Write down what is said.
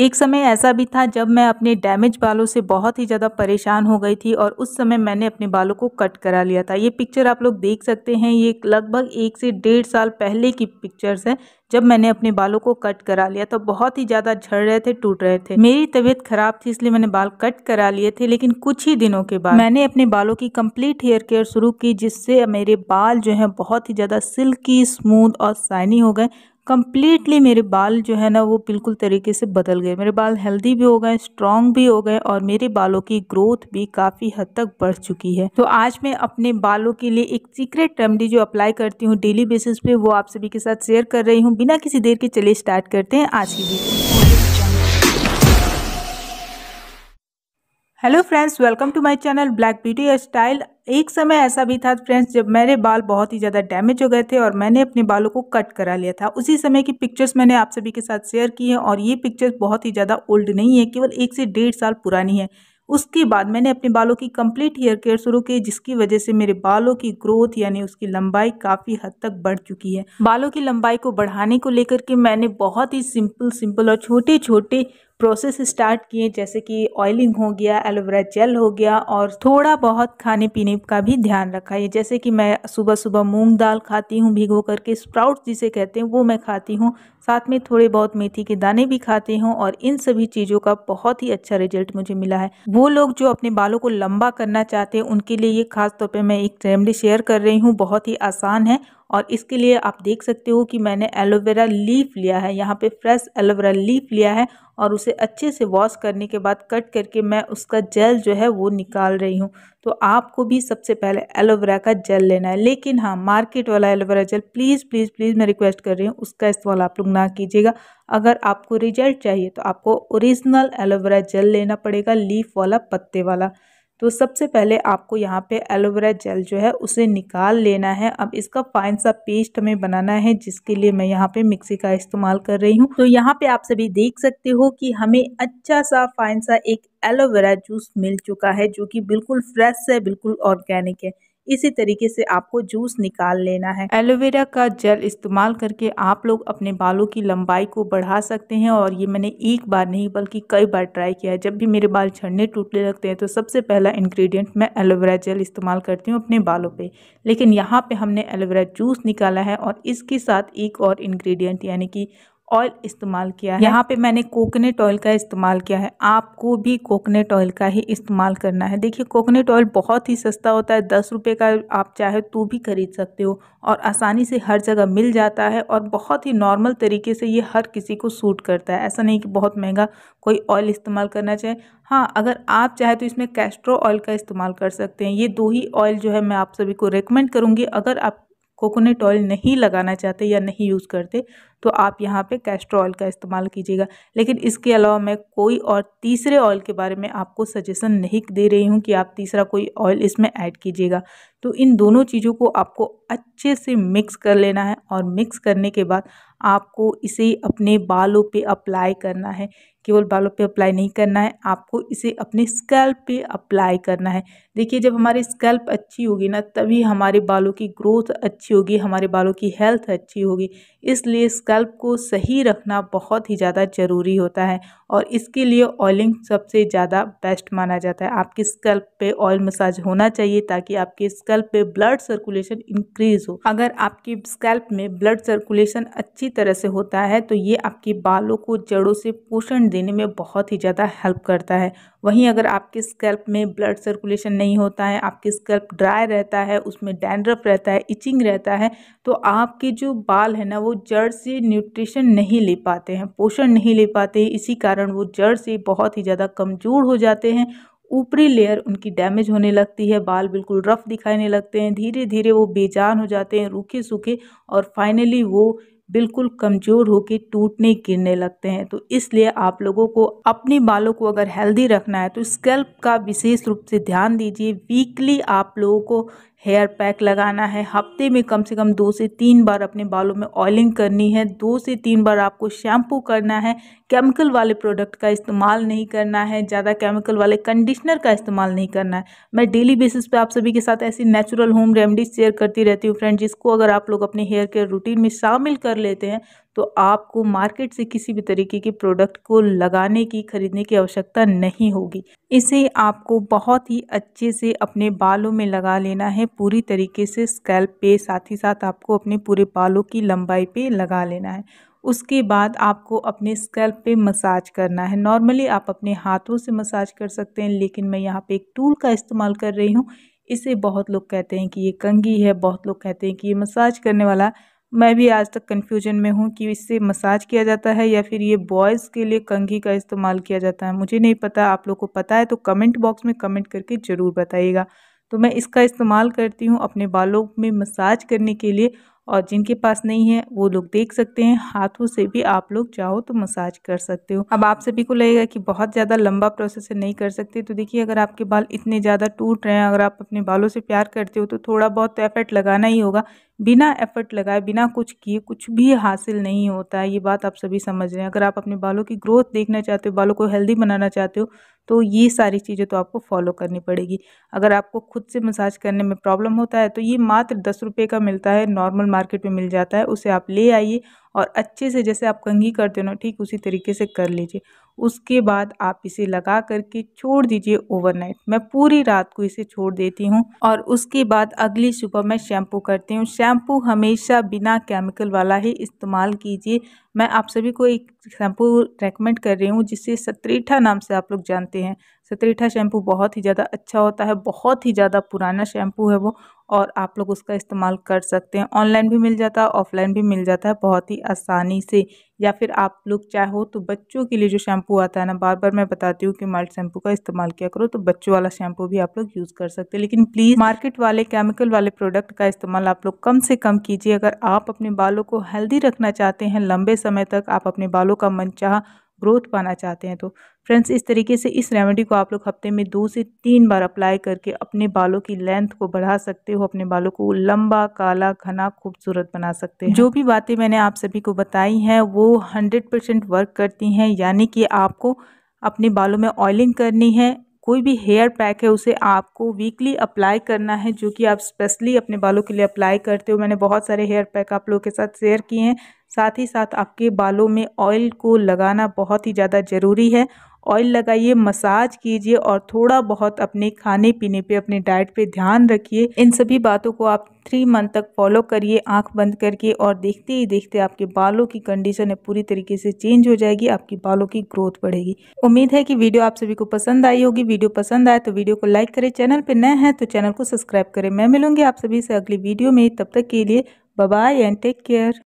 एक समय ऐसा भी था जब मैं अपने डैमेज बालों से बहुत ही ज़्यादा परेशान हो गई थी और उस समय मैंने अपने बालों को कट करा लिया था ये पिक्चर आप लोग देख सकते हैं ये लगभग एक से डेढ़ साल पहले की पिक्चर्स हैं जब मैंने अपने बालों को कट करा लिया तो बहुत ही ज़्यादा झड़ रहे थे टूट रहे थे मेरी तबीयत खराब थी इसलिए मैंने बाल कट करा लिए थे लेकिन कुछ ही दिनों के बाद मैंने अपने बालों की कंप्लीट हेयर केयर शुरू की जिससे मेरे बाल जो हैं बहुत ही ज़्यादा सिल्की स्मूथ और साइनी हो गए कम्प्लीटली मेरे बाल जो है ना वो बिल्कुल तरीके से बदल गए मेरे बाल हेल्दी भी हो गए स्ट्रॉन्ग भी हो गए और मेरे बालों की ग्रोथ भी काफ़ी हद तक बढ़ चुकी है तो आज मैं अपने बालों के लिए एक सीक्रेट रेमडी जो अप्लाई करती हूँ डेली बेसिस पे वो आप सभी के साथ शेयर कर रही हूँ बिना किसी देर के चले स्टार्ट करते हैं आज की video hello friends welcome to my channel black beauty style एक समय ऐसा भी था फ्रेंड्स जब मेरे बाल बहुत ही ज़्यादा डैमेज हो गए थे और मैंने अपने बालों को कट करा लिया था उसी समय की पिक्चर्स मैंने आप सभी के साथ शेयर की हैं और ये पिक्चर्स बहुत ही ज़्यादा ओल्ड नहीं है केवल एक से डेढ़ साल पुरानी है उसके बाद मैंने अपने बालों की कंप्लीट हेयर केयर शुरू की जिसकी वजह से मेरे बालों की ग्रोथ यानी उसकी लंबाई काफ़ी हद तक बढ़ चुकी है बालों की लंबाई को बढ़ाने को लेकर के मैंने बहुत ही सिंपल सिंपल और छोटे छोटे प्रोसेस स्टार्ट किए जैसे कि ऑयलिंग हो गया एलोवेरा जेल हो गया और थोड़ा बहुत खाने पीने का भी ध्यान रखा है जैसे कि मैं सुबह सुबह मूंग दाल खाती हूँ भिगो करके स्प्राउट जिसे कहते हैं वो मैं खाती हूँ साथ में थोड़े बहुत मेथी के दाने भी खाती हूँ और इन सभी चीज़ों का बहुत ही अच्छा रिजल्ट मुझे मिला है वो लोग जो अपने बालों को लंबा करना चाहते हैं उनके लिए ये खास तौर पर मैं एक रेमडी शेयर कर रही हूँ बहुत ही आसान है और इसके लिए आप देख सकते हो कि मैंने एलोवेरा लीफ लिया है यहाँ पे फ्रेश एलोवेरा लीफ लिया है और उसे अच्छे से वॉश करने के बाद कट करके मैं उसका जेल जो है वो निकाल रही हूँ तो आपको भी सबसे पहले एलोवेरा का जेल लेना है लेकिन हाँ मार्केट वाला aloe vera gel please please please मैं रिक्वेस्ट कर रही हूँ उसका इस्तेमाल आप लोग ना कीजिएगा अगर आपको रिजल्ट चाहिए तो आपको ओरिजिनल एलोवेरा जेल लेना पड़ेगा लीफ वाला पत्ते वाला तो सबसे पहले आपको यहाँ पे एलोवेरा जेल जो है उसे निकाल लेना है अब इसका फाइन सा पेस्ट हमें बनाना है जिसके लिए मैं यहाँ पे मिक्सी का इस्तेमाल कर रही हूँ तो यहाँ पे आप सभी देख सकते हो कि हमें अच्छा सा फाइन सा एक एलोवेरा जूस मिल चुका है जो कि बिल्कुल फ्रेश है बिल्कुल ऑर्गेनिक है इसी तरीके से आपको जूस निकाल लेना है एलोवेरा का जल इस्तेमाल करके आप लोग अपने बालों की लंबाई को बढ़ा सकते हैं और ये मैंने एक बार नहीं बल्कि कई बार ट्राई किया है जब भी मेरे बाल झड़ने टूटने लगते हैं तो सबसे पहला इन्ग्रीडियंट मैं एलोवेरा जेल इस्तेमाल करती हूँ अपने बालों पर लेकिन यहाँ पे हमने एलोवेरा जूस निकाला है और इसके साथ एक और इन्ग्रीडियंट यानी कि ऑयल इस्तेमाल किया है यहाँ पे मैंने कोकोनट ऑयल का इस्तेमाल किया है आपको भी कोकोनट ऑयल का ही इस्तेमाल करना है देखिए कोकोनट ऑयल बहुत ही सस्ता होता है दस रुपये का आप चाहे तो भी खरीद सकते हो और आसानी से हर जगह मिल जाता है और बहुत ही नॉर्मल तरीके से ये हर किसी को सूट करता है ऐसा नहीं कि बहुत महंगा कोई ऑयल इस्तेमाल करना चाहिए हाँ अगर आप चाहे तो इसमें कैस्ट्रो ऑयल का इस्तेमाल कर सकते हैं ये दो ही ऑयल जो है मैं आप सभी को रिकमेंड करूँगी अगर आप कोकोनट ऑयल नहीं लगाना चाहते या नहीं यूज़ करते तो आप यहाँ पे कैस्टर ऑयल का इस्तेमाल कीजिएगा लेकिन इसके अलावा मैं कोई और तीसरे ऑयल के बारे में आपको सजेशन नहीं दे रही हूँ कि आप तीसरा कोई ऑयल इसमें ऐड कीजिएगा तो इन दोनों चीज़ों को आपको अच्छे से मिक्स कर लेना है और मिक्स करने के बाद आपको इसे अपने बालों पे अप्लाई करना है केवल बालों पे अप्लाई नहीं करना है आपको इसे अपने स्कैल्प पे अप्लाई करना है देखिए जब हमारी स्कैल्प अच्छी होगी ना तभी हमारे बालों की ग्रोथ अच्छी होगी हमारे बालों की हेल्थ अच्छी होगी इसलिए स्कैल्प को सही रखना बहुत ही ज़्यादा ज़रूरी होता है और इसके लिए ऑयलिंग सबसे ज़्यादा बेस्ट माना जाता है आपके स्कैल्प पे ऑयल मसाज होना चाहिए ताकि आपके स्कैल्प पे ब्लड सर्कुलेशन इंक्रीज हो अगर आपकी स्कैल्प में ब्लड सर्कुलेशन अच्छी तरह से होता है तो ये आपके बालों को जड़ों से पोषण दे लेने में बहुत ही ज़्यादा हेल्प करता है वहीं अगर आपके स्कैल्प में ब्लड सर्कुलेशन नहीं होता है आपके स्कैल्प ड्राई रहता है उसमें डैंड्रफ रहता है इचिंग रहता है तो आपके जो बाल है ना वो जड़ से न्यूट्रिशन नहीं ले पाते हैं पोषण नहीं ले पाते इसी कारण वो जड़ से बहुत ही ज़्यादा कमज़ोर हो जाते हैं ऊपरी लेयर उनकी डैमेज होने लगती है बाल बिल्कुल रफ़ दिखाने लगते हैं धीरे धीरे वो बेजान हो जाते हैं रूखे सूखे और फाइनली वो बिल्कुल कमज़ोर होकर टूटने गिरने लगते हैं तो इसलिए आप लोगों को अपने बालों को अगर हेल्दी रखना है तो स्कैल्प का विशेष रूप से ध्यान दीजिए वीकली आप लोगों को हेयर पैक लगाना है हफ्ते में कम से कम दो से तीन बार अपने बालों में ऑयलिंग करनी है दो से तीन बार आपको शैम्पू करना है केमिकल वाले प्रोडक्ट का इस्तेमाल नहीं करना है ज़्यादा केमिकल वाले कंडीशनर का इस्तेमाल नहीं करना है मैं डेली बेसिस पे आप सभी के साथ ऐसी नेचुरल होम रेमडीज शेयर करती रहती हूँ फ्रेंड जिसको अगर आप लोग अपने हेयर केयर रूटीन में शामिल कर लेते हैं तो आपको मार्केट से किसी भी तरीके के प्रोडक्ट को लगाने की ख़रीदने की आवश्यकता नहीं होगी इसे आपको बहुत ही अच्छे से अपने बालों में लगा लेना है पूरी तरीके से स्कैल्प पे साथ ही साथ आपको अपने पूरे बालों की लंबाई पे लगा लेना है उसके बाद आपको अपने स्कैल्प पे मसाज करना है नॉर्मली आप अपने हाथों से मसाज कर सकते हैं लेकिन मैं यहाँ पे एक टूल का इस्तेमाल कर रही हूँ इसे बहुत लोग कहते हैं कि ये कंगी है बहुत लोग कहते हैं कि ये मसाज करने वाला मैं भी आज तक कन्फ्यूजन में हूँ कि इससे मसाज किया जाता है या फिर ये बॉयज़ के लिए कंघी का इस्तेमाल किया जाता है मुझे नहीं पता आप लोग को पता है तो कमेंट बॉक्स में कमेंट करके ज़रूर बताइएगा तो मैं इसका इस्तेमाल करती हूँ अपने बालों में मसाज करने के लिए और जिनके पास नहीं है वो लोग देख सकते हैं हाथों से भी आप लोग चाहो तो मसाज कर सकते हो अब आप सभी को लगेगा कि बहुत ज़्यादा लंबा प्रोसेस है नहीं कर सकते तो देखिए अगर आपके बाल इतने ज़्यादा टूट रहे हैं अगर आप अपने बालों से प्यार करते हो तो थोड़ा बहुत तो एफर्ट लगाना ही होगा बिना एफर्ट लगाए बिना कुछ किए कुछ भी हासिल नहीं होता है ये बात आप सभी समझ रहे हैं अगर आप अपने बालों की ग्रोथ देखना चाहते हो बालों को हेल्दी बनाना चाहते हो तो ये सारी चीज़ें तो आपको फॉलो करनी पड़ेगी अगर आपको खुद से मसाज करने में प्रॉब्लम होता है तो ये मात्र दस रुपये का मिलता है नॉर्मल मार्केट में मिल जाता है उसे आप ले आइए और अच्छे से जैसे आप कंघी करते हो ना ठीक उसी तरीके से कर लीजिए उसके बाद आप इसे लगा करके छोड़ दीजिए ओवरनाइट मैं पूरी रात को इसे छोड़ देती हूँ और उसके बाद अगली सुबह मैं शैम्पू करती हूँ शैम्पू हमेशा बिना केमिकल वाला ही इस्तेमाल कीजिए मैं आप सभी को एक शैम्पू रेकमेंड कर रही हूँ जिसे सतरीठा नाम से आप लोग जानते हैं सतरीठा शैम्पू बहुत ही ज़्यादा अच्छा होता है बहुत ही ज़्यादा पुराना शैम्पू है वो और आप लोग उसका इस्तेमाल कर सकते हैं ऑनलाइन भी मिल जाता है ऑफलाइन भी मिल जाता है बहुत ही आसानी से या फिर आप लोग चाहो तो बच्चों के लिए जो शैम्पू आता है ना बार बार मैं बताती हूँ कि माल्ट शैम्पू का इस्तेमाल किया करो तो बच्चों वाला शैम्पू भी आप लोग यूज़ कर सकते हैं लेकिन प्लीज़ मार्केट वाले केमिकल वाले प्रोडक्ट का इस्तेमाल आप लोग कम से कम कीजिए अगर आप अपने बालों को हेल्दी रखना चाहते हैं लंबे समय तक आप अपने बालों का मनचाहा ग्रोथ पाना चाहते हैं तो फ्रेंड्स इस तरीके से इस रेमेडी को आप लोग हफ्ते में दो से तीन बार अप्लाई करके अपने बालों की लेंथ को बढ़ा सकते हो अपने बालों को लंबा काला घना खूबसूरत बना सकते हैं जो भी बातें मैंने आप सभी को बताई हैं वो हंड्रेड परसेंट वर्क करती हैं यानी कि आपको अपने बालों में ऑयलिंग करनी है कोई भी हेयर पैक है उसे आपको वीकली अप्लाई करना है जो कि आप स्पेशली अपने बालों के लिए अप्लाई करते हो मैंने बहुत सारे हेयर पैक आप लोगों के साथ शेयर किए हैं साथ ही साथ आपके बालों में ऑयल को लगाना बहुत ही ज़्यादा ज़रूरी है ऑयल लगाइए मसाज कीजिए और थोड़ा बहुत अपने खाने पीने पे अपने डाइट पे ध्यान रखिए इन सभी बातों को आप थ्री मंथ तक फॉलो करिए आंख बंद करके और देखते ही देखते आपके बालों की कंडीशन है पूरी तरीके से चेंज हो जाएगी आपकी बालों की ग्रोथ बढ़ेगी उम्मीद है कि वीडियो आप सभी को पसंद आई होगी वीडियो पसंद आए तो वीडियो को लाइक करें चैनल पर नए हैं तो चैनल को सब्सक्राइब करें मैं मिलूंगी आप सभी से अगली वीडियो में तब तक के लिए बाय एंड टेक केयर